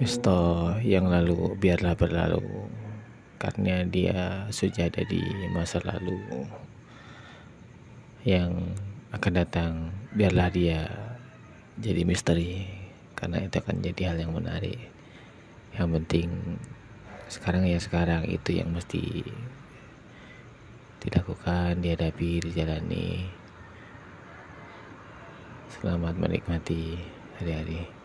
Misto yang lalu biarlah berlalu karena dia sudah ada di masa lalu yang akan datang biarlah dia jadi misteri karena itu akan jadi hal yang menarik yang penting sekarang ya sekarang itu yang mesti dilakukan dihadapi dijalani selamat menikmati hari-hari